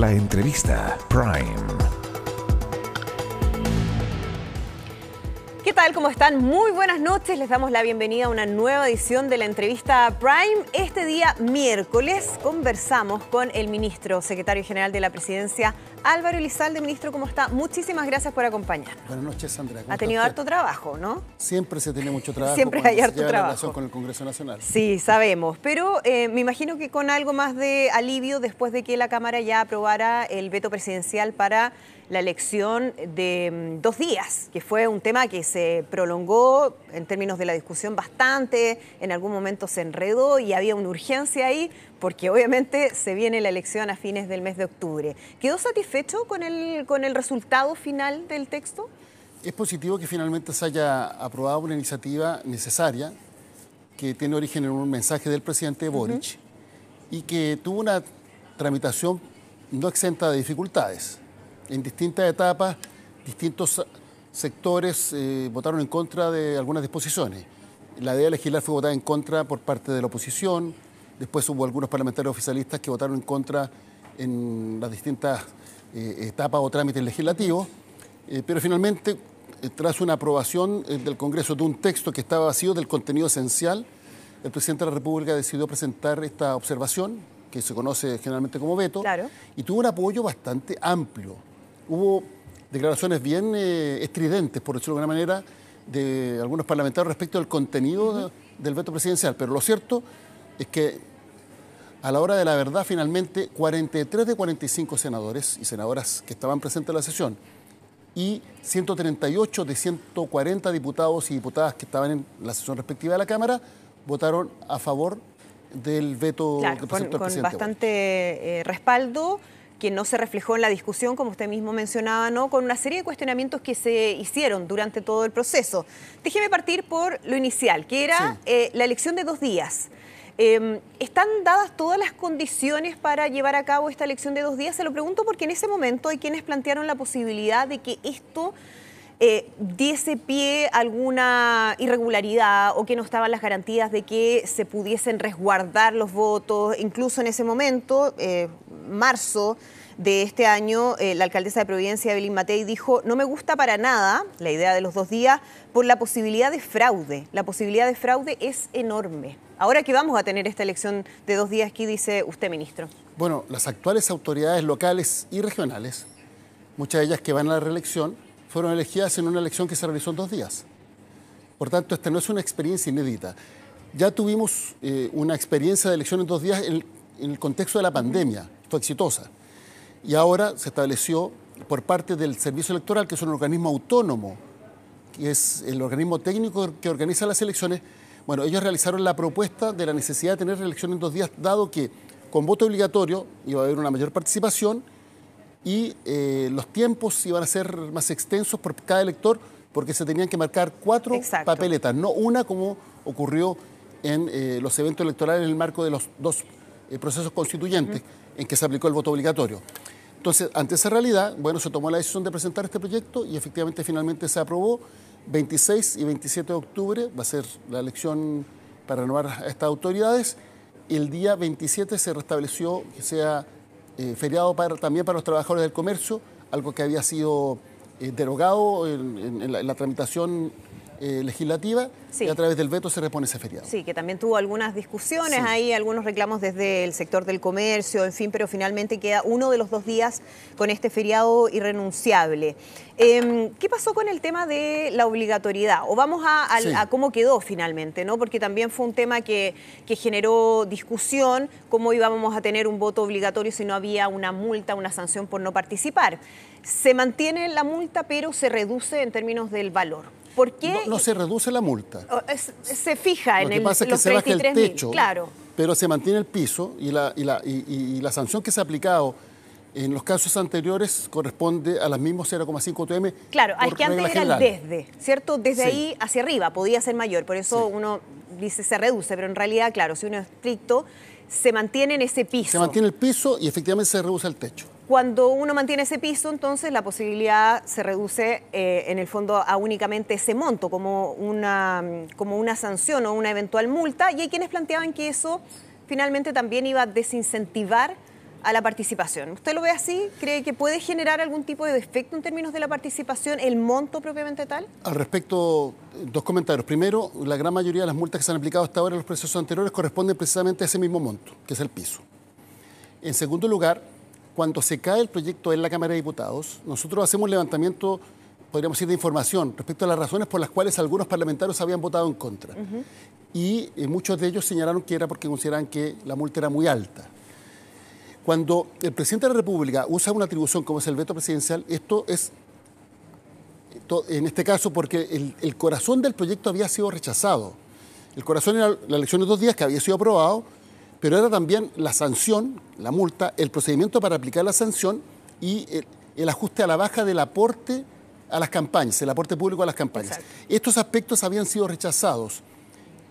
La entrevista Prime. ¿Qué tal? ¿Cómo están? Muy buenas noches. Les damos la bienvenida a una nueva edición de la entrevista Prime. Este día, miércoles, conversamos con el ministro, secretario general de la presidencia, Álvaro Elizalde. Ministro, ¿cómo está? Muchísimas gracias por acompañar. Buenas noches, Sandra. ha tenido harto trabajo, ¿no? Siempre se tiene mucho trabajo. Siempre hay harto trabajo. Relación con el Congreso Nacional. Sí, sabemos. Pero eh, me imagino que con algo más de alivio después de que la Cámara ya aprobara el veto presidencial para la elección de mm, dos días, que fue un tema que se prolongó en términos de la discusión bastante, en algún momento se enredó y había una urgencia ahí, porque obviamente se viene la elección a fines del mes de octubre. ¿Quedó satisfecho con el, con el resultado final del texto? Es positivo que finalmente se haya aprobado una iniciativa necesaria que tiene origen en un mensaje del presidente Boric y que tuvo una tramitación no exenta de dificultades en distintas etapas, distintos sectores eh, votaron en contra de algunas disposiciones. La idea de legislar fue votada en contra por parte de la oposición, después hubo algunos parlamentarios oficialistas que votaron en contra en las distintas eh, etapas o trámites legislativos, eh, pero finalmente, tras una aprobación del Congreso de un texto que estaba vacío del contenido esencial, el presidente de la República decidió presentar esta observación, que se conoce generalmente como veto, y tuvo un apoyo bastante amplio hubo declaraciones bien eh, estridentes, por decirlo de alguna manera, de algunos parlamentarios respecto al contenido del veto presidencial. Pero lo cierto es que a la hora de la verdad, finalmente, 43 de 45 senadores y senadoras que estaban presentes en la sesión y 138 de 140 diputados y diputadas que estaban en la sesión respectiva de la Cámara votaron a favor del veto con, presidente. bastante eh, respaldo que no se reflejó en la discusión, como usted mismo mencionaba, ¿no? con una serie de cuestionamientos que se hicieron durante todo el proceso. Déjeme partir por lo inicial, que era eh, la elección de dos días. Em, ¿Están dadas todas las condiciones para llevar a cabo esta elección de dos días? Se lo pregunto porque en ese momento hay quienes plantearon la posibilidad de que esto eh, diese pie a alguna irregularidad o que no estaban las garantías de que se pudiesen resguardar los votos. Incluso en ese momento, eh, marzo de este año, eh, la alcaldesa de Providencia, Evelyn Matei, dijo, no me gusta para nada la idea de los dos días por la posibilidad de fraude. La posibilidad de fraude es enorme. Ahora que vamos a tener esta elección de dos días, ¿qué dice usted, ministro? Bueno, las actuales autoridades locales y regionales, muchas de ellas que van a la reelección, fueron elegidas en una elección que se realizó en dos días. Por tanto, esta no es una experiencia inédita. Ya tuvimos eh, una experiencia de elección en dos días en el contexto de la pandemia exitosa. Y ahora se estableció por parte del Servicio Electoral, que es un organismo autónomo, que es el organismo técnico que organiza las elecciones. Bueno, ellos realizaron la propuesta de la necesidad de tener elecciones en dos días, dado que con voto obligatorio iba a haber una mayor participación y eh, los tiempos iban a ser más extensos por cada elector porque se tenían que marcar cuatro papeletas, no una como ocurrió en eh, los eventos electorales en el marco de los dos eh, procesos constituyentes en que se aplicó el voto obligatorio. Entonces, ante esa realidad, bueno, se tomó la decisión de presentar este proyecto y efectivamente finalmente se aprobó. 26 y 27 de octubre va a ser la elección para renovar a estas autoridades. El día 27 se restableció que sea eh, feriado también para los trabajadores del comercio, algo que había sido eh, derogado en la tramitación eh, legislativa y a través del veto se repone ese feriado. Sí, que también tuvo algunas discusiones ahí, algunos reclamos desde el sector del comercio, en fin, pero finalmente queda uno de los dos días con este feriado irrenunciable. Em, ¿Qué pasó con el tema de la obligatoriedad? O vamos a, cómo quedó finalmente, ¿no? Porque también fue un tema que, que, generó discusión, cómo íbamos a tener un voto obligatorio si no había una multa, una sanción por no participar. Se mantiene la multa, pero se reduce en términos del valor. No, se reduce la multa. Oh, se fija en el el techo, claro. pero se mantiene el piso y la, la, sanción que se ha aplicado en los casos anteriores corresponde a las mismas 0,5 TM. Claro, al que antes era el desde, ¿cierto? Desde ahí hacia arriba podía ser mayor, por eso uno dice se reduce, pero en realidad, claro, si uno es estricto, se mantiene en ese piso. Se mantiene el piso y efectivamente se reduce el techo. Cuando uno mantiene ese piso, entonces la posibilidad se reduce eh, en el fondo a únicamente ese monto, como una, como una sanción o una eventual multa, y hay quienes planteaban que eso finalmente también iba a desincentivar a la participación. ¿Usted lo ve así? ¿Cree que puede generar algún tipo de defecto en términos de la participación, el monto propiamente tal? Al respecto, dos comentarios. Primero, la gran mayoría de las multas que se han aplicado hasta ahora en los procesos anteriores corresponden precisamente a ese mismo monto, que es el piso. En segundo lugar, cuando se cae el proyecto en la Cámara de Diputados, nosotros hacemos levantamiento, podríamos decir, de información respecto a las razones por las cuales algunos parlamentarios habían votado en contra. Y eh, muchos de ellos señalaron que era porque consideraban que la multa era muy alta. Cuando el presidente de la República usa una atribución como es el veto presidencial, esto es, en este caso, porque el, el corazón del proyecto había sido rechazado. El corazón era la elección de dos días que había sido aprobado, pero era también la sanción, la multa, el procedimiento para aplicar la sanción y el, ajuste a la baja del aporte a las campañas, el aporte público a las campañas. Estos aspectos habían sido rechazados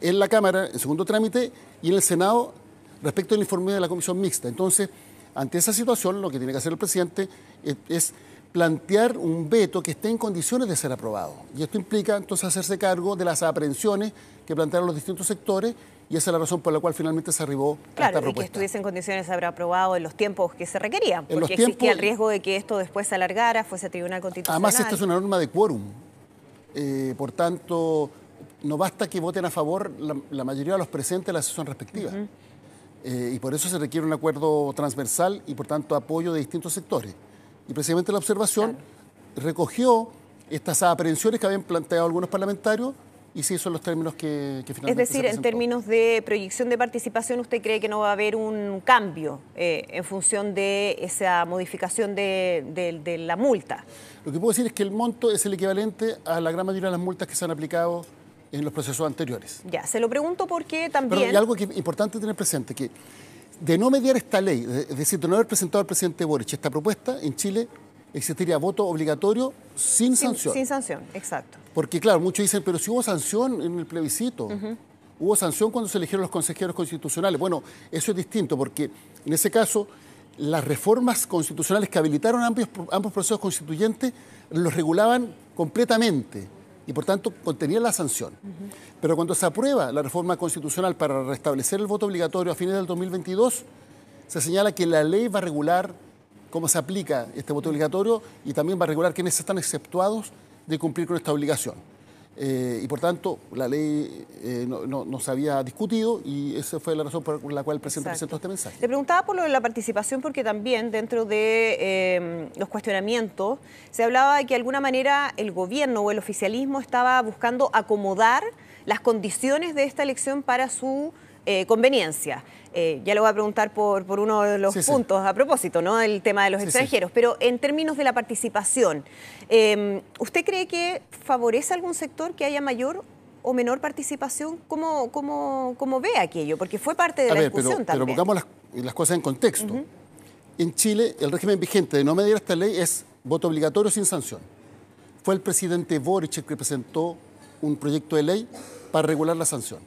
en la Cámara, en segundo trámite, y en el Senado respecto al informe de la Comisión Mixta. Entonces, ante esa situación, lo que tiene que hacer el presidente es, es plantear un veto que esté en condiciones de ser aprobado. Y esto implica entonces hacerse cargo de las aprehensiones que plantearon los distintos sectores y esa es la razón por la cual finalmente se arribó claro, a esta propuesta. Claro, que estuviese en condiciones habrá aprobado en los tiempos que se requerían, porque existía el riesgo de que esto después se alargara, fuese tribunal constitucional. Además, esta es una norma de quórum, eh, por tanto, no basta que voten a favor la, mayoría de los presentes en la sesión respectiva. Eh, y por eso se requiere un acuerdo transversal y por tanto apoyo de distintos sectores. Y precisamente la observación recogió estas aprehensiones que habían planteado algunos parlamentarios y sí, son los términos que, que finalmente. Es decir, en términos de proyección de participación, ¿usted cree que no va a haber un cambio eh, en función de esa modificación de, de, la multa? Lo que puedo decir es que el monto es el equivalente a la gran mayoría de las multas que se han aplicado en los procesos anteriores. Ya, se lo pregunto porque también. Pero hay algo que es importante tener presente: que de no mediar esta ley, es decir, de no haber presentado al presidente Boric esta propuesta, en Chile existiría voto obligatorio sin, sanción. Sin sanción, exacto. Porque claro, muchos dicen, pero si hubo sanción en el plebiscito. Hubo sanción cuando se eligieron los consejeros constitucionales. Bueno, eso es distinto porque en ese caso las reformas constitucionales que habilitaron ambos procesos constituyentes los regulaban completamente y por tanto contenían la sanción. Pero cuando se aprueba la reforma constitucional para restablecer el voto obligatorio a fines del 2022, se señala que la ley va a regular cómo se aplica este voto obligatorio y también va a regular quiénes están exceptuados de cumplir con esta obligación. Eh, y por tanto, la ley eh, no, se había discutido y esa fue la razón por la cual el presidente presentó este mensaje. Le preguntaba por lo de la participación porque también dentro de em, los cuestionamientos se hablaba de que de alguna manera el gobierno o el oficialismo estaba buscando acomodar las condiciones de esta elección para su eh, conveniencia. Eh, ya lo voy a preguntar por, por uno de los puntos a propósito, ¿no? El tema de los extranjeros. Pero en términos de la participación, em, ¿usted cree que favorece algún sector que haya mayor o menor participación? ¿Cómo, ve aquello? Porque fue parte de la discusión pero, Pero pongamos las, cosas en contexto. En Chile, el régimen vigente de no medir esta ley es voto obligatorio sin sanción. Fue el presidente Boric que presentó un proyecto de ley para regular la sanción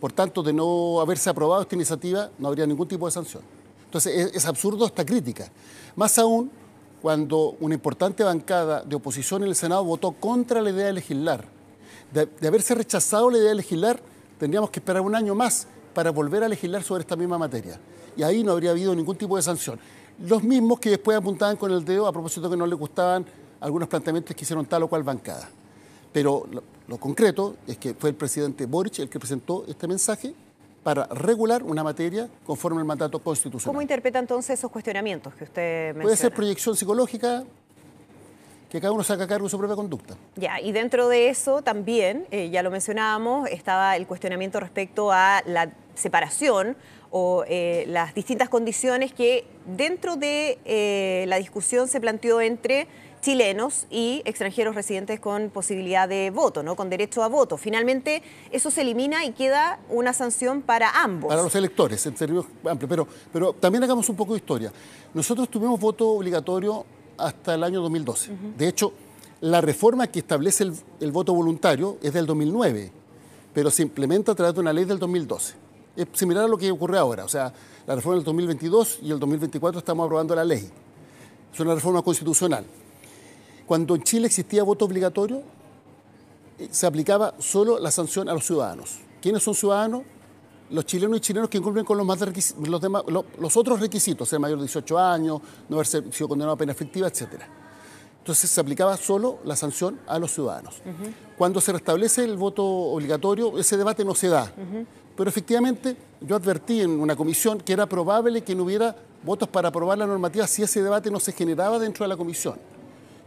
por tanto, de no haberse aprobado esta iniciativa, no habría ningún tipo de sanción. Entonces, es, absurdo esta crítica. Más aún cuando una importante bancada de oposición en el Senado votó contra la idea de legislar. De, haberse rechazado la idea de legislar, tendríamos que esperar un año más para volver a legislar sobre esta misma materia. Y ahí no habría habido ningún tipo de sanción. Los mismos que después apuntaban con el dedo a propósito que no les gustaban algunos planteamientos que hicieron tal o cual bancada. Pero lo concreto es que fue el presidente Boric el que presentó este mensaje para regular una materia conforme al mandato constitucional. ¿Cómo interpreta entonces esos cuestionamientos que usted menciona? Puede ser proyección psicológica, que cada uno saca a cargo de su propia conducta. Ya, y dentro de eso también, eh, ya lo mencionábamos, estaba el cuestionamiento respecto a la separación o eh, las distintas condiciones que dentro de eh, la discusión se planteó entre chilenos y extranjeros residentes con posibilidad de voto, ¿no? Con derecho a voto. Finalmente, eso se elimina y queda una sanción para ambos. Para los electores, en términos Pero, pero también hagamos un poco de historia. Nosotros tuvimos voto obligatorio hasta el año 2012. De hecho, la reforma que establece el, el, voto voluntario es del 2009, pero se implementa a través de una ley del 2012. Es similar a lo que ocurre ahora. O sea, la reforma del 2022 y el 2024 estamos aprobando la ley. Es una reforma constitucional. Cuando en Chile existía voto obligatorio, eh, se aplicaba solo la sanción a los ciudadanos. ¿Quiénes son ciudadanos? Los chilenos y chilenos que incumplen con los, más demás, los, otros requisitos, ser mayor de 18 años, no haber sido condenado a pena efectiva, etc. Entonces se aplicaba solo la sanción a los ciudadanos. Cuando se restablece el voto obligatorio, ese debate no se da. Pero efectivamente yo advertí en una comisión que era probable que no hubiera votos para aprobar la normativa si ese debate no se generaba dentro de la comisión.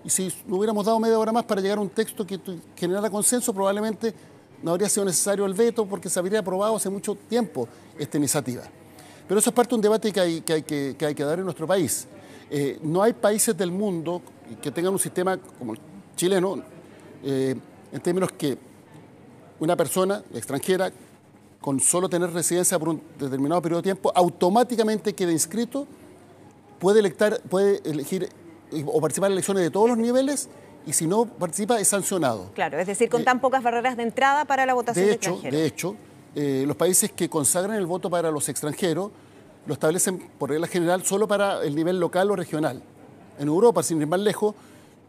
Y si hubiéramos dado media hora más para llegar a un texto que generara consenso, probablemente no habría sido necesario el veto porque se habría aprobado hace mucho tiempo esta iniciativa. Pero eso es parte de un debate que hay que, dar en nuestro país. Eh, no hay países del mundo que tengan un sistema como el chileno, eh, en términos que una persona extranjera, con solo tener residencia por un determinado periodo de tiempo, automáticamente quede inscrito, puede, electar, puede elegir o participar en elecciones de todos los niveles y si no participa es sancionado. Claro, es decir, con eh, tan pocas barreras de entrada para la votación de hecho, de, hecho, eh, los países que consagran el voto para los extranjeros lo establecen por regla general solo para el nivel local o regional. En Europa, sin ir más lejos,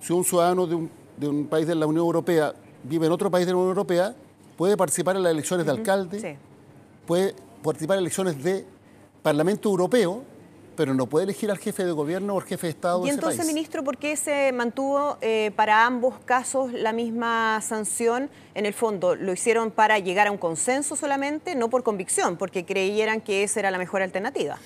si un ciudadano de un, país de la Unión Europea vive en otro país de la Unión Europea, puede participar en las elecciones de alcalde, puede participar en elecciones de Parlamento Europeo, pero no puede elegir al jefe de gobierno o al jefe de Estado. Y entonces, ese ministro, ¿por qué se mantuvo eh, para ambos casos la misma sanción? En el fondo, ¿lo hicieron para llegar a un consenso solamente, no por convicción, porque creyeran que esa era la mejor alternativa?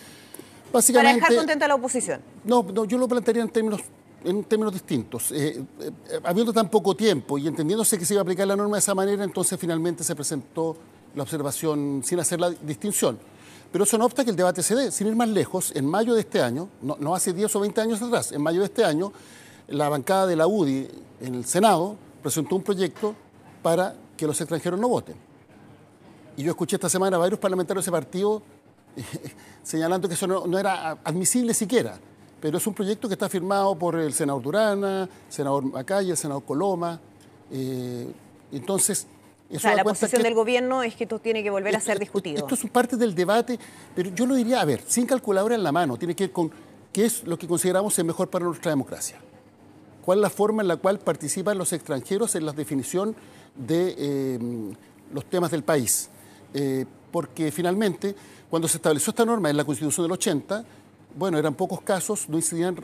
para dejar contenta a la oposición. No, yo lo plantearía en términos en términos distintos. Eh, eh, habiendo tan poco tiempo y entendiéndose que se iba a aplicar la norma de esa manera, entonces finalmente se presentó la observación sin hacer la distinción. Pero eso no obsta que el debate se dé. Sin ir más lejos, en mayo de este año, no, hace 10 o 20 años atrás, en mayo de este año, la bancada de la UDI en el Senado presentó un proyecto para que los extranjeros no voten. Y yo escuché esta semana a varios parlamentarios de ese partido señalando que eso no, era admisible siquiera. Pero es un proyecto que está firmado por el senador Durana, el senador Macaya, el senador Coloma. Eh, entonces, o sea, la posición del gobierno es que esto tiene que volver a ser discutido. Esto es parte del debate, pero yo lo diría, a ver, sin calculadora en la mano, tiene que ver con qué es lo que consideramos el mejor para nuestra democracia. ¿Cuál es la forma en la cual participan los extranjeros en la definición de eh, los temas del país? Eh, porque finalmente, cuando se estableció esta norma en la Constitución del 80, bueno, eran pocos casos, no incidían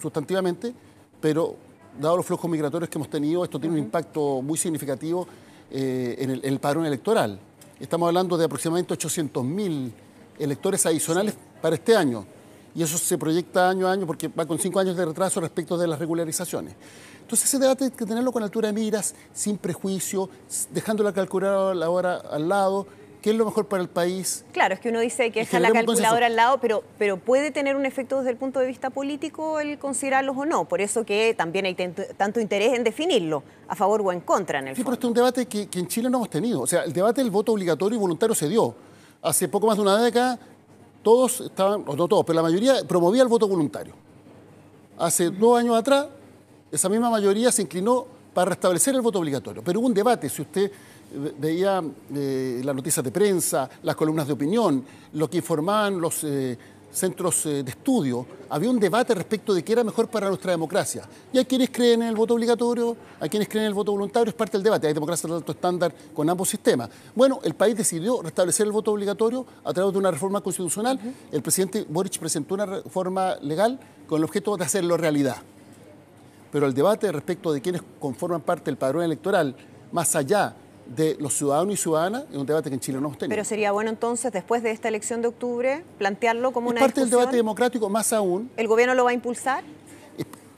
sustantivamente, pero dado los flujos migratorios que hemos tenido, esto tiene un impacto muy significativo eh, en, el, padrón electoral. Estamos hablando de aproximadamente 800.000 electores adicionales para este año. Y eso se proyecta año a año porque va con cinco años de retraso respecto de las regularizaciones. Entonces ese debate hay que tenerlo con altura de miras, sin prejuicio, dejando la calculadora al lado qué es lo mejor para el país. Claro, es que uno dice que está la calculadora al lado, pero, pero puede tener un efecto desde el punto de vista político el considerarlos o no. Por eso que también hay tanto interés en definirlo, a favor o en contra en el Sí, pero este es un debate que, en Chile no hemos tenido. O sea, el debate del voto obligatorio y voluntario se dio. Hace poco más de una década todos estaban, o no todos, pero la mayoría promovía el voto voluntario. Hace dos años atrás, esa misma mayoría se inclinó para restablecer el voto obligatorio. Pero hubo un debate, si usted veía eh, las noticias de prensa, las columnas de opinión, lo que informaban los eh, centros eh, de estudio, había un debate respecto de qué era mejor para nuestra democracia. Y hay quienes creen en el voto obligatorio, hay quienes creen en el voto voluntario, es parte del debate. Hay democracia de alto estándar con ambos sistemas. Bueno, el país decidió restablecer el voto obligatorio a través de una reforma constitucional. El presidente Boric presentó una reforma legal con el objeto de hacerlo realidad. Pero el debate respecto de quienes conforman parte del padrón electoral, más allá de los ciudadanos y ciudadanas es un debate que en Chile no hemos tenido. Pero sería bueno entonces, después de esta elección de octubre, plantearlo como una parte del debate democrático, más aún. ¿El gobierno lo va a impulsar?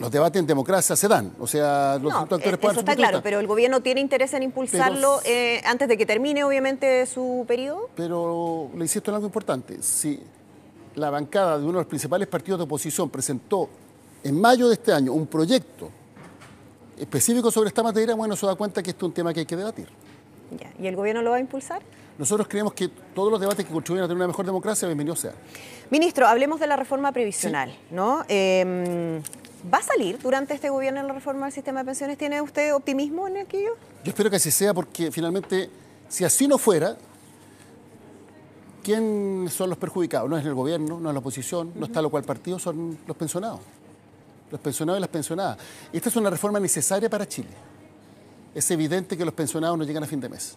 Los debates en democracia se dan, o sea, los no, eh, Eso está claro, pero el gobierno tiene interés en impulsarlo eh, antes de que termine, obviamente, su periodo. Pero le insisto en algo importante. Si la bancada de uno de los principales partidos de oposición presentó en mayo de este año un proyecto específico sobre esta materia, bueno, se da cuenta que este es un tema que hay que debatir. ¿Y el gobierno lo va a impulsar? Nosotros creemos que todos los debates que contribuyen a tener una mejor democracia, bienvenido sea. Ministro, hablemos de la reforma previsional, ¿no? Em, ¿Va a salir durante este gobierno la reforma del sistema de pensiones? ¿Tiene usted optimismo en aquello? Yo espero que así sea porque finalmente, si así no fuera, ¿quién son los perjudicados? No es el gobierno, no es la oposición, no está lo cual partido, son los pensionados. Los pensionados y las pensionadas. Esta es una reforma necesaria para Chile es evidente que los pensionados no llegan a fin de mes.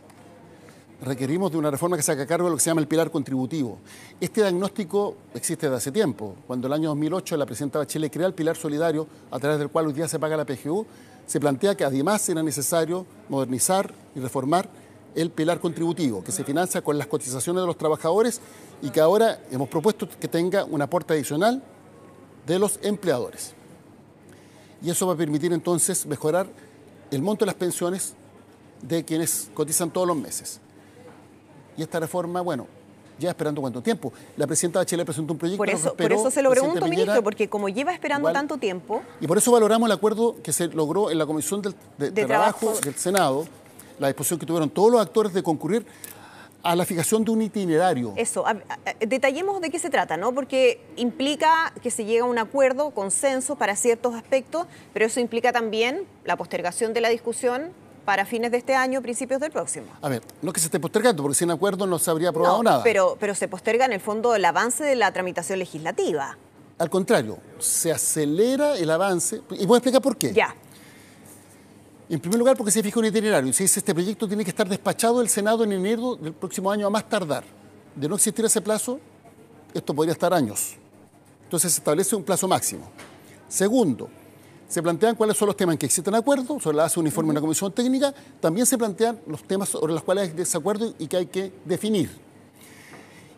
Requerimos de una reforma que se haga cargo de lo que se llama el pilar contributivo. Este diagnóstico existe desde hace tiempo. Cuando en el año 2008 la presidenta Bachelet crea el pilar solidario a través del cual hoy día se paga la PGU, se plantea que además era necesario modernizar y reformar el pilar contributivo, que se financia con las cotizaciones de los trabajadores y que ahora hemos propuesto que tenga un aporte adicional de los empleadores. Y eso va a permitir entonces mejorar el monto de las pensiones de quienes cotizan todos los meses. Y esta reforma, bueno, ya esperando cuánto tiempo. La presidenta Chile presentó un proyecto. Por eso, por eso se lo pregunto, ministro, porque como lleva esperando tanto tiempo. Y por eso valoramos el acuerdo que se logró en la Comisión de, trabajo del Senado, la disposición que tuvieron todos los actores de concurrir a la fijación de un itinerario. Eso, detallemos de qué se trata, ¿no? Porque implica que se llega a un acuerdo, consenso para ciertos aspectos, pero eso implica también la postergación de la discusión para fines de este año, principios del próximo. A ver, no que se esté postergando, porque sin acuerdo no se habría aprobado nada. Pero, pero se posterga en el fondo el avance de la tramitación legislativa. Al contrario, se acelera el avance. Y voy a explicar por qué. Ya. En primer lugar, porque se fija un itinerario. y Se dice, este proyecto tiene que estar despachado del Senado en enero del próximo año a más tardar. De no existir ese plazo, esto podría estar años. Entonces se establece un plazo máximo. Segundo, se plantean cuáles son los temas en que existen acuerdos, sobre la base de un informe de una comisión técnica, también se plantean los temas sobre los cuales hay desacuerdo y que hay que definir.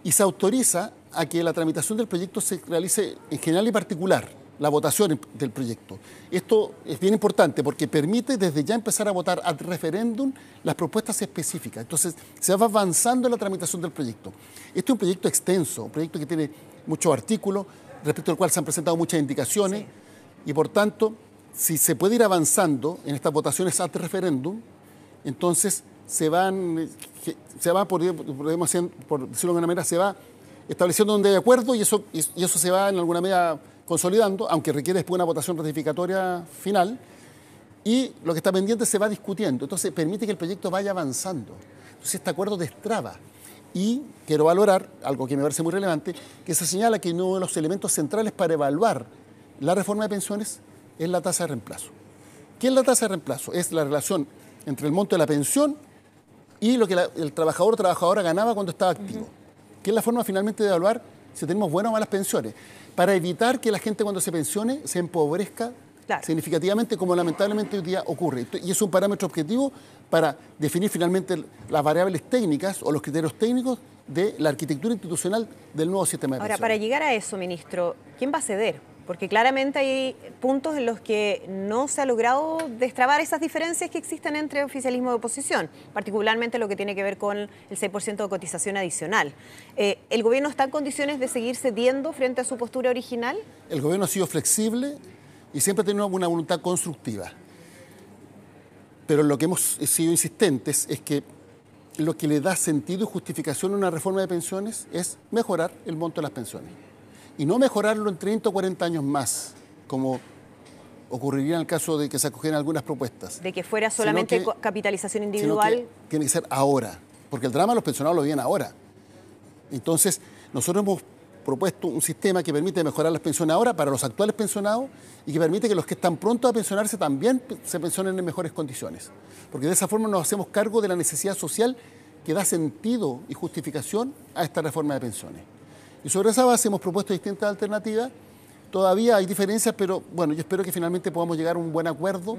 Y se autoriza a que la tramitación del proyecto se realice en general y particular, la votación del proyecto. Esto es bien importante porque permite desde ya empezar a votar al referéndum las propuestas específicas. Entonces, se va avanzando en la tramitación del proyecto. Este es un proyecto extenso, un proyecto que tiene muchos artículos, respecto al cual se han presentado muchas indicaciones, y por tanto, si se puede ir avanzando en estas votaciones al referéndum, entonces se van, eh, se va, por, por decirlo de alguna manera, se va estableciendo donde hay acuerdo y eso, y eso se va en alguna medida consolidando, aunque requiere después una votación ratificatoria final, y lo que está pendiente se va discutiendo. Entonces permite que el proyecto vaya avanzando. Entonces este acuerdo destraba. Y quiero valorar, algo que me parece muy relevante, que se señala que uno de los elementos centrales para evaluar la reforma de pensiones es la tasa de reemplazo. ¿Qué es la tasa de reemplazo? Es la relación entre el monto de la pensión y lo que el trabajador o trabajadora ganaba cuando estaba activo. ¿Qué es la forma finalmente de evaluar si tenemos buenas o malas pensiones para evitar que la gente cuando se pensione se empobrezca significativamente como lamentablemente hoy día ocurre. Y es un parámetro objetivo para definir finalmente las variables técnicas o los criterios técnicos de la arquitectura institucional del nuevo sistema de pensiones. Ahora, para llegar a eso, ministro, ¿quién va a ceder? porque claramente hay puntos en los que no se ha logrado destrabar esas diferencias que existen entre oficialismo y oposición, particularmente lo que tiene que ver con el 6% de cotización adicional. Eh, ¿El gobierno está en condiciones de seguir cediendo frente a su postura original? El gobierno ha sido flexible y siempre ha tenido una voluntad constructiva. Pero lo que hemos sido insistentes es que lo que le da sentido y justificación a una reforma de pensiones es mejorar el monto de las pensiones y no mejorarlo en 30 o 40 años más, como ocurriría en el caso de que se acogieran algunas propuestas. De que fuera solamente capitalización individual. Que tiene que ser ahora, porque el drama de los pensionados lo viven ahora. Entonces, nosotros hemos propuesto un sistema que permite mejorar las pensiones ahora para los actuales pensionados y que permite que los que están pronto a pensionarse también se pensionen en mejores condiciones. Porque de esa forma nos hacemos cargo de la necesidad social que da sentido y justificación a esta reforma de pensiones. Y sobre esa base hemos propuesto distintas alternativas. Todavía hay diferencias, pero bueno, yo espero que finalmente podamos llegar a un buen acuerdo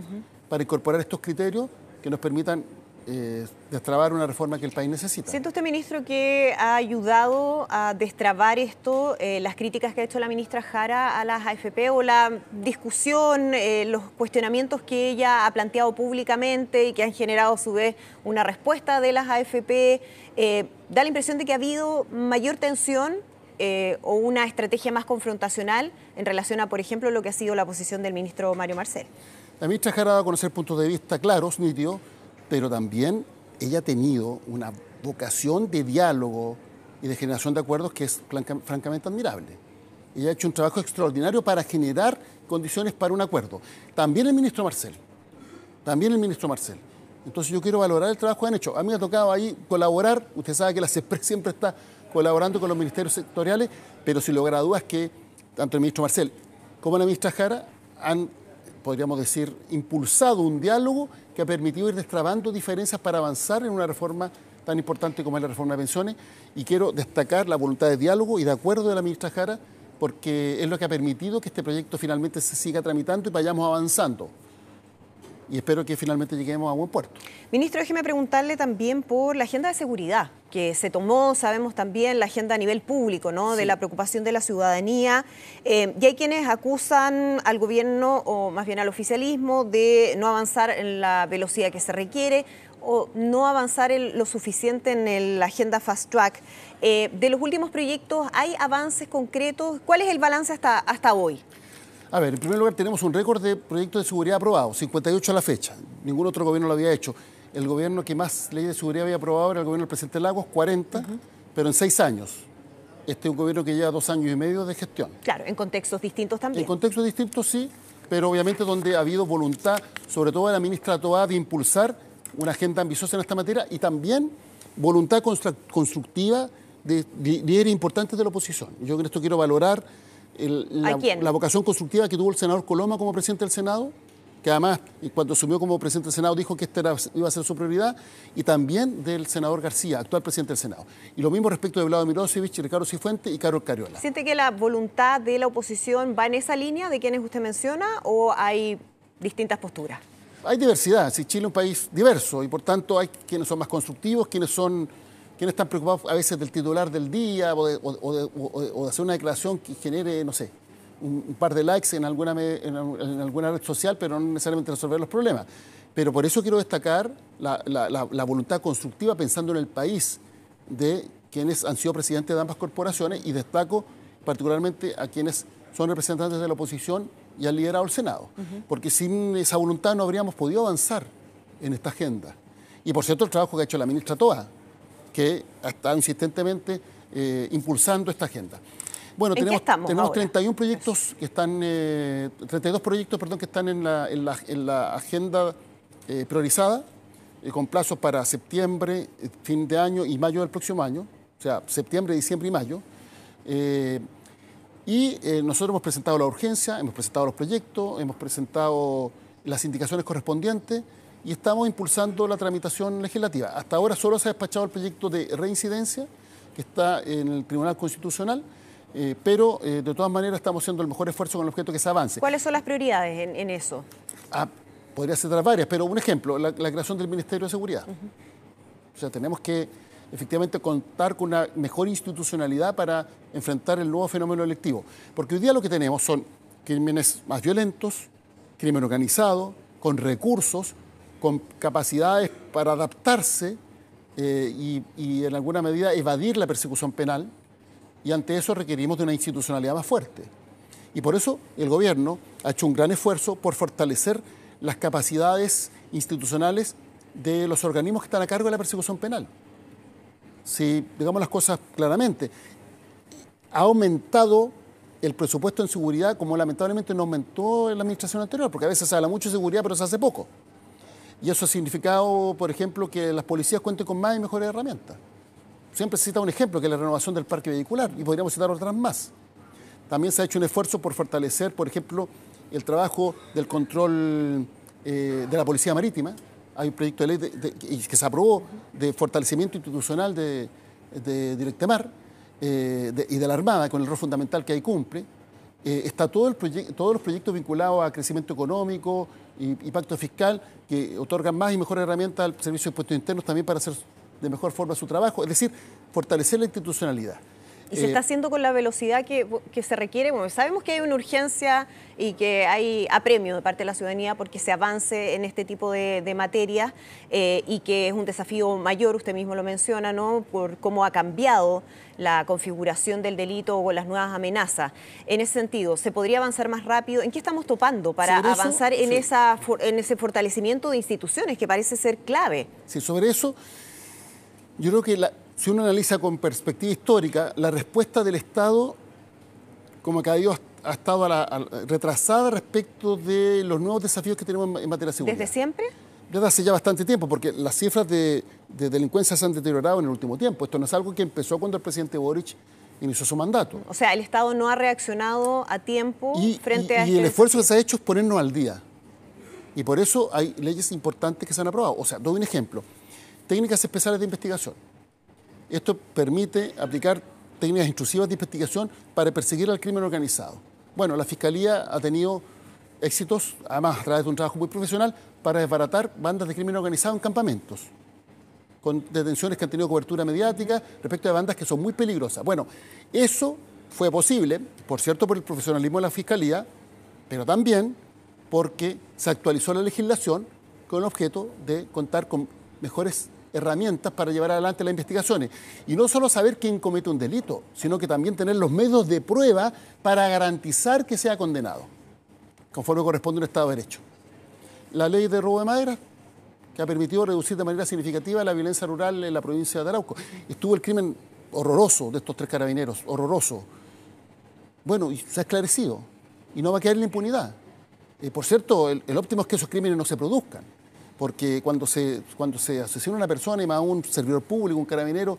para incorporar estos criterios que nos permitan eh, destrabar una reforma que el país necesita. Siento usted, ministro, que ha ayudado a destrabar esto, eh, las críticas que ha hecho la ministra Jara a las AFP o la discusión, eh, los cuestionamientos que ella ha planteado públicamente y que han generado a su vez una respuesta de las AFP? ¿Da la impresión de que ha habido mayor tensión eh, o una estrategia más confrontacional en relación a, por ejemplo, lo que ha sido la posición del ministro Mario Marcel. La ministra Jara va a conocer puntos de vista claros, nítidos, pero también ella ha tenido una vocación de diálogo y de generación de acuerdos que es francamente admirable. Ella ha hecho un trabajo extraordinario para generar condiciones para un acuerdo. También el ministro Marcel. También el ministro Marcel. Entonces yo quiero valorar el trabajo que han hecho. A mí me ha tocado ahí colaborar. Usted sabe que la CEPRE siempre está colaborando con los ministerios sectoriales, pero sin lugar a dudas que tanto el ministro Marcel como la ministra Jara han, podríamos decir, impulsado un diálogo que ha permitido ir destrabando diferencias para avanzar en una reforma tan importante como es la reforma de pensiones. Y quiero destacar la voluntad de diálogo y de acuerdo de la ministra Jara, porque es lo que ha permitido que este proyecto finalmente se siga tramitando y vayamos avanzando y espero que finalmente lleguemos a buen puerto. Ministro, déjeme preguntarle también por la agenda de seguridad que se tomó, sabemos también, la agenda a nivel público, ¿no? De la preocupación de la ciudadanía. Eh, y hay quienes acusan al gobierno, o más bien al oficialismo, de no avanzar en la velocidad que se requiere o no avanzar lo suficiente en la agenda fast track. Eh, de los últimos proyectos, ¿hay avances concretos? ¿Cuál es el balance hasta, hasta hoy? A ver, en primer lugar tenemos un récord de proyectos de seguridad aprobados, 58 a la fecha. Ningún otro gobierno lo había hecho. El gobierno que más ley de seguridad había aprobado era el gobierno del presidente Lagos, 40, pero en seis años. Este es un gobierno que lleva dos años y medio de gestión. Claro, en contextos distintos también. En contextos distintos sí, pero obviamente donde ha habido voluntad, sobre todo de la ministra Toá, de impulsar una agenda ambiciosa en esta materia y también voluntad constructiva de líderes importantes de la oposición. Yo en esto quiero valorar la, vocación constructiva que tuvo el senador Coloma como presidente del Senado, que además cuando asumió como presidente del Senado dijo que esta iba a ser su prioridad, y también del senador García, actual presidente del Senado. Y lo mismo respecto de Vlado Mirosevich, Ricardo Cifuente y Carol Cariola. ¿Siente que la voluntad de la oposición va en esa línea de quienes usted menciona o hay distintas posturas? Hay diversidad, si Chile es un país diverso y por tanto hay quienes son más constructivos, quienes son quienes están preocupados a veces del titular del día o de, hacer una declaración que genere, no sé, un, par de likes en alguna, en, alguna red social, pero no necesariamente resolver los problemas. Pero por eso quiero destacar la, voluntad constructiva pensando en el país de quienes han sido presidentes de ambas corporaciones y destaco particularmente a quienes son representantes de la oposición y han liderado el Senado, porque sin esa voluntad no habríamos podido avanzar en esta agenda. Y por cierto, el trabajo que ha hecho la ministra Toa, que está insistentemente eh, impulsando esta agenda. Bueno, tenemos, tenemos 31 proyectos que están, 32 eh, proyectos, perdón, que están en la, en la, agenda eh, priorizada, con plazos para septiembre, fin de año y mayo del próximo año, o sea, septiembre, diciembre y mayo. y nosotros hemos presentado la urgencia, hemos presentado los proyectos, hemos presentado las indicaciones correspondientes y estamos impulsando la tramitación legislativa. Hasta ahora solo se ha despachado el proyecto de reincidencia que está en el Tribunal Constitucional. Eh, pero eh, de todas maneras estamos haciendo el mejor esfuerzo con el objeto que se avance. ¿Cuáles son las prioridades en, eso? Ah, podría ser tras varias, pero un ejemplo, la, creación del Ministerio de Seguridad. O sea, tenemos que efectivamente contar con una mejor institucionalidad para enfrentar el nuevo fenómeno electivo. Porque hoy día lo que tenemos son crímenes más violentos, crimen organizado, con recursos, con capacidades para adaptarse eh, y, y, en alguna medida evadir la persecución penal y ante eso requerimos de una institucionalidad más fuerte. Y por eso el gobierno ha hecho un gran esfuerzo por fortalecer las capacidades institucionales de los organismos que están a cargo de la persecución penal. Si digamos las cosas claramente, ha aumentado el presupuesto en seguridad como lamentablemente no aumentó en la administración anterior, porque a veces se habla mucho de seguridad pero se hace poco. Y eso ha significado, por ejemplo, que las policías cuenten con más y mejores herramientas. Siempre se cita un ejemplo, que es la renovación del parque vehicular, y podríamos citar otras más. También se ha hecho un esfuerzo por fortalecer, por ejemplo, el trabajo del control eh, de la policía marítima. Hay un proyecto de ley que se aprobó de fortalecimiento institucional de, de Directemar eh, y de la Armada, con el rol fundamental que ahí cumple. Eh, está todo el todos los proyectos vinculados a crecimiento económico y, pacto fiscal que otorgan más y mejor herramientas al Servicio de Impuestos Internos también para hacer de mejor forma su trabajo, es decir, fortalecer la institucionalidad. Y se eh, está haciendo con la velocidad que, se requiere. sabemos que hay una urgencia y que hay apremio de parte de la ciudadanía porque se avance en este tipo de, materias eh, y que es un desafío mayor, usted mismo lo menciona, ¿no? Por cómo ha cambiado la configuración del delito o las nuevas amenazas. En ese sentido, ¿se podría avanzar más rápido? ¿En qué estamos topando para avanzar en, esa, en ese fortalecimiento de instituciones que parece ser clave? Sí, sobre eso, yo creo que la, si uno analiza con perspectiva histórica, la respuesta del Estado, como que ha, ha estado retrasada respecto de los nuevos desafíos que tenemos en, materia de seguridad. ¿Desde siempre? Desde hace ya bastante tiempo, porque las cifras de, delincuencia se han deteriorado en el último tiempo. Esto no es algo que empezó cuando el presidente Boric inició su mandato. O sea, el Estado no ha reaccionado a tiempo frente a a... Y el este esfuerzo que se ha hecho es ponernos al día. Y por eso hay leyes importantes que se han aprobado. O sea, doy un ejemplo. Técnicas especiales de investigación esto permite aplicar técnicas intrusivas de investigación para perseguir al crimen organizado. Bueno, la Fiscalía ha tenido éxitos, además a través de un trabajo muy profesional, para desbaratar bandas de crimen organizado en campamentos, con detenciones que han tenido cobertura mediática respecto a bandas que son muy peligrosas. Bueno, eso fue posible, por cierto, por el profesionalismo de la Fiscalía, pero también porque se actualizó la legislación con el objeto de contar con mejores herramientas para llevar adelante las investigaciones. Y no solo saber quién comete un delito, sino que también tener los medios de prueba para garantizar que sea condenado, conforme corresponde un Estado de Derecho. La ley de robo de madera, que ha permitido reducir de manera significativa la violencia rural en la provincia de Arauco. Estuvo el crimen horroroso de estos tres carabineros, horroroso. Bueno, y se ha esclarecido. Y no va a quedar la impunidad. Eh, por cierto, el óptimo es que esos crímenes no se produzcan porque cuando se, cuando se asesina una persona y más a un servidor público, un carabinero,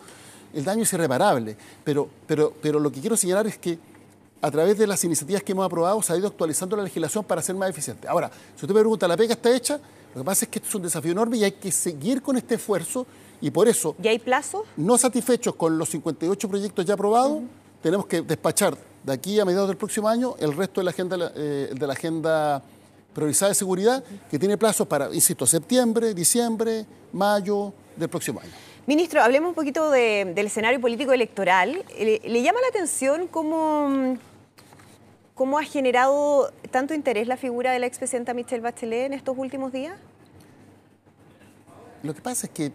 el daño es irreparable. Pero, pero, pero lo que quiero señalar es que a través de las iniciativas que hemos aprobado se ha ido actualizando la legislación para ser más eficiente. Ahora, si usted me pregunta, ¿la pega está hecha? Lo que pasa es que esto es un desafío enorme y hay que seguir con este esfuerzo y por eso... ¿Y hay plazo? No satisfechos con los 58 proyectos ya aprobados, tenemos que despachar de aquí a mediados del próximo año el resto de la agenda... Eh, de la agenda priorizada de seguridad que tiene plazos para, insisto, septiembre, diciembre, mayo del próximo año. Ministro, hablemos un poquito del escenario político electoral. Eh, Le, llama la atención cómo, cómo ha generado tanto interés la figura de la expresidenta Michelle Bachelet en estos últimos días. Lo que pasa es que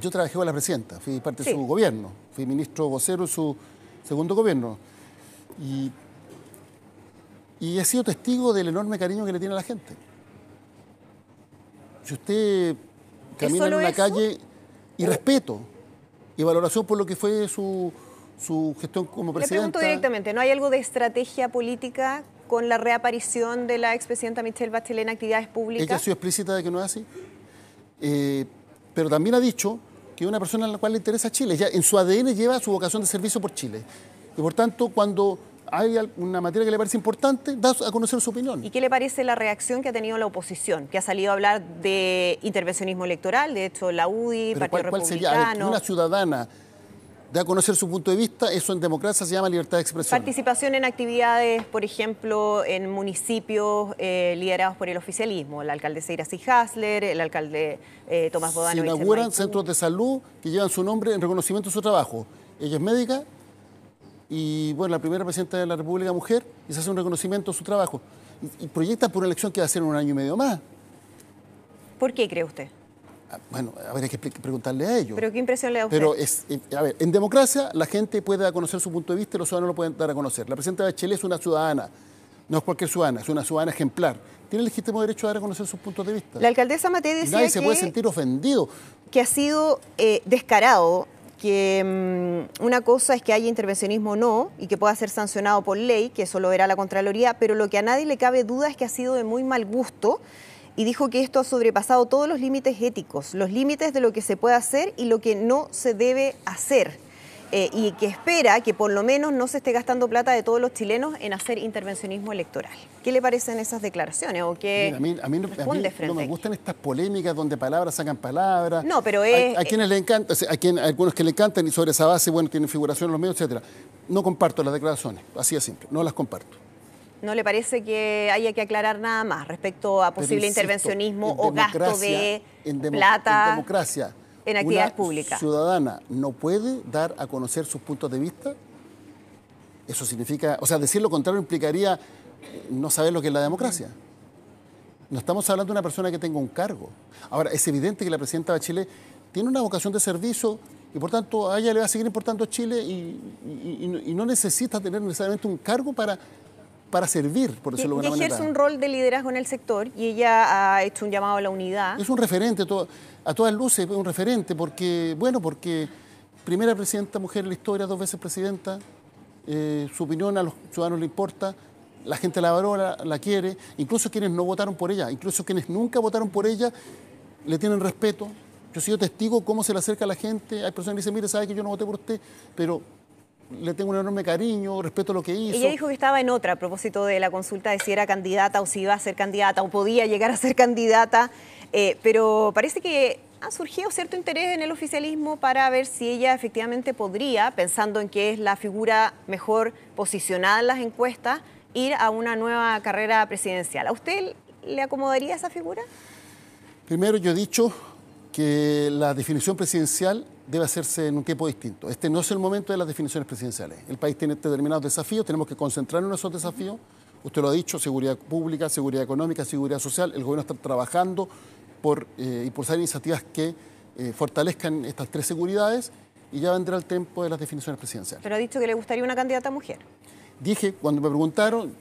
yo trabajé con la presidenta, fui parte de su gobierno, fui ministro vocero en su segundo gobierno. Y y ha sido testigo del enorme cariño que le tiene a la gente. Si usted camina en una calle y respeto y valoración por lo que fue su, su gestión como presidente. Le pregunto directamente, ¿no hay algo de estrategia política con la reaparición de la expresidenta Michelle Bachelet en actividades públicas? Ella ha sido explícita de que no es así. Eh, pero también ha dicho que es una persona a la cual le interesa Chile. Ya en su ADN lleva su vocación de servicio por Chile. Y por tanto, cuando hay una materia que le parece importante, da a conocer su opinión. ¿Y qué le parece la reacción que ha tenido la oposición, que ha salido a hablar de intervencionismo electoral, de hecho la UDI, Pero Partido Republicano? sería? una ciudadana da a conocer su punto de vista, eso en democracia se llama libertad de expresión. Participación en actividades, por ejemplo, en municipios eh, liderados por el oficialismo, la alcaldesa C. Hasler, el alcalde eh, Tomás Bodano. Se inauguran centros de salud que llevan su nombre en reconocimiento de su trabajo. Ella es médica, y bueno, la primera presidenta de la República mujer y se hace un reconocimiento a su trabajo. Y, proyecta por una elección que va a ser en un año y medio más. ¿Por qué cree usted? Ah, bueno, a ver, hay que preguntarle a ellos. ¿Pero qué impresión le da usted? Pero, es, a ver, en democracia la gente puede conocer su punto de vista y los ciudadanos lo pueden dar a conocer. La presidenta de Chile es una ciudadana, no es cualquier ciudadana, es una ciudadana ejemplar. Tiene el legítimo derecho a dar a conocer sus puntos de vista. La alcaldesa Maté dice y nadie se puede sentir ofendido. Que ha sido eh, descarado que mm, una cosa es que haya intervencionismo o no y que pueda ser sancionado por ley, que eso lo verá la Contraloría, pero lo que a nadie le cabe duda es que ha sido de muy mal gusto y dijo que esto ha sobrepasado todos los límites éticos, los límites de lo que se puede hacer y lo que no se debe hacer. Eh, y que espera que por lo menos no se esté gastando plata de todos los chilenos en hacer intervencionismo electoral. ¿Qué le parecen esas declaraciones o a mí, no, me gustan estas polémicas donde palabras sacan palabras. No, pero es, a, eh quienes le encanta, a, quien, algunos que le encantan y sobre esa base, bueno, tienen figuración en los medios, etcétera. No comparto las declaraciones, así de simple, no las comparto. ¿No le parece que haya que aclarar nada más respecto a posible intervencionismo o gasto de plata? En democracia en actividades una ciudadana no puede dar a conocer sus puntos de vista, eso significa, o sea, decir lo contrario implicaría eh, no saber lo que es la democracia. No estamos hablando de una persona que tenga un cargo. Ahora, es evidente que la presidenta Chile tiene una vocación de servicio y por tanto a ella le va a seguir importando Chile y no necesita tener necesariamente un cargo para para servir, por decirlo de alguna manera. ejerce un rol de liderazgo en el sector y ella ha hecho un llamado a la unidad. Es un referente, a todas luces, un referente, porque, bueno, porque primera presidenta mujer en la historia, dos veces presidenta, eh, su opinión a los ciudadanos le importa, la gente la valora, la quiere, incluso quienes no votaron por ella, incluso quienes nunca votaron por ella, le tienen respeto. Yo he sido testigo cómo se le acerca a la gente, hay personas que dicen, mire, sabe que yo no voté por usted, pero le tengo un enorme cariño, respeto lo que hizo. Ella dijo que estaba en otra a propósito de la consulta de si era candidata o si iba a ser candidata o podía llegar a ser candidata, eh, pero parece que ha surgido cierto interés en el oficialismo para ver si ella efectivamente podría, pensando en que es la figura mejor posicionada en las encuestas, ir a una nueva carrera presidencial. ¿A usted le acomodaría esa figura? Primero, yo he dicho que la definición presidencial debe hacerse en un tiempo distinto. Este no es el momento de las definiciones presidenciales. El país tiene determinados desafíos, tenemos que concentrarnos en esos desafíos. Usted lo ha dicho, seguridad pública, seguridad económica, seguridad social. El gobierno está trabajando por eh, impulsar iniciativas que eh, fortalezcan estas tres seguridades y ya vendrá el tiempo de las definiciones presidenciales. Pero ha dicho que le gustaría una candidata mujer. Dije, cuando me preguntaron,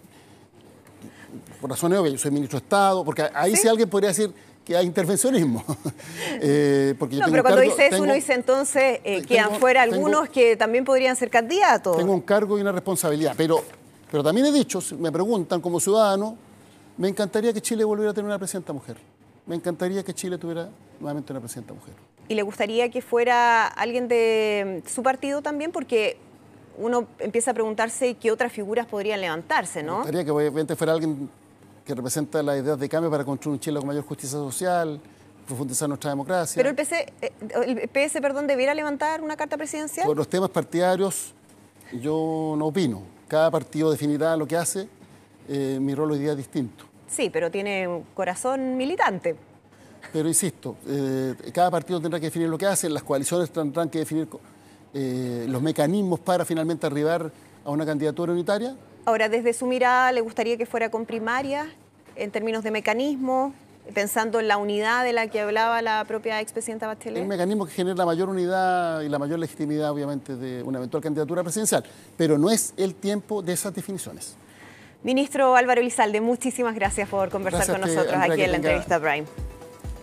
por razones obvias, yo soy ministro de Estado, porque ahí ¿Sí? si alguien podría decir que hay intervencionismo. Eh, no, pero cuando dice eso, uno dice entonces que eh, eh, quedan fuera algunos que también podrían ser candidatos. Tengo un cargo y una responsabilidad, pero, pero también he dicho, me preguntan como ciudadano, me encantaría que Chile volviera a tener una presidenta mujer. Me encantaría que Chile tuviera nuevamente una presidenta mujer. ¿Y le gustaría que fuera alguien de su partido también? Porque uno empieza a preguntarse qué otras figuras podrían levantarse, ¿no? Me gustaría que obviamente fuera alguien que representa las ideas de cambio para construir un Chile con mayor justicia social, profundizar nuestra democracia. Pero el, eh, el PS perdón, debiera levantar una carta presidencial. Por los temas partidarios yo no opino. Cada partido definirá lo que hace. Eh, mi rol hoy día es distinto. Sí, pero tiene un corazón militante. Pero insisto, eh, cada partido tendrá que definir lo que hace, las coaliciones tendrán que definir los mecanismos para finalmente arribar a una candidatura unitaria Ahora, desde su mirada, ¿le gustaría que fuera con primaria en términos de mecanismo, pensando en la unidad de la que hablaba la propia expresidenta Bachelet? Un mecanismo que genera la mayor unidad y la mayor legitimidad, obviamente, de una eventual candidatura presidencial, pero no es el tiempo de esas definiciones. Ministro Álvaro Elizalde, muchísimas gracias por conversar con nosotros aquí en la entrevista Prime.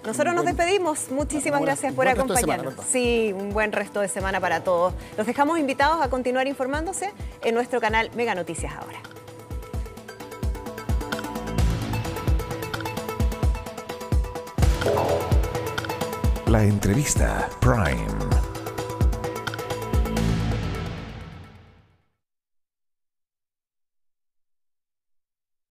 Nosotros nos despedimos. Muchísimas gracias por acompañarnos. sí, un buen resto de semana para todos. Los dejamos invitados a continuar informándose en nuestro canal Mega Noticias Ahora. La entrevista Prime.